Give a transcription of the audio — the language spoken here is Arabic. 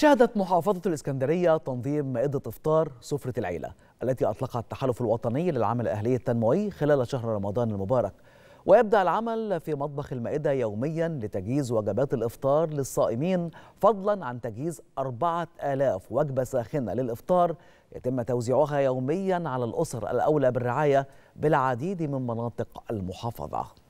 شهدت محافظة الإسكندرية تنظيم مائدة إفطار سفرة العيلة التي أطلقها التحالف الوطني للعمل الأهلي التنموي خلال شهر رمضان المبارك ويبدأ العمل في مطبخ المائدة يوميا لتجهيز وجبات الإفطار للصائمين فضلا عن تجهيز 4000 وجبة ساخنة للإفطار يتم توزيعها يوميا على الأسر الأولى بالرعاية بالعديد من مناطق المحافظة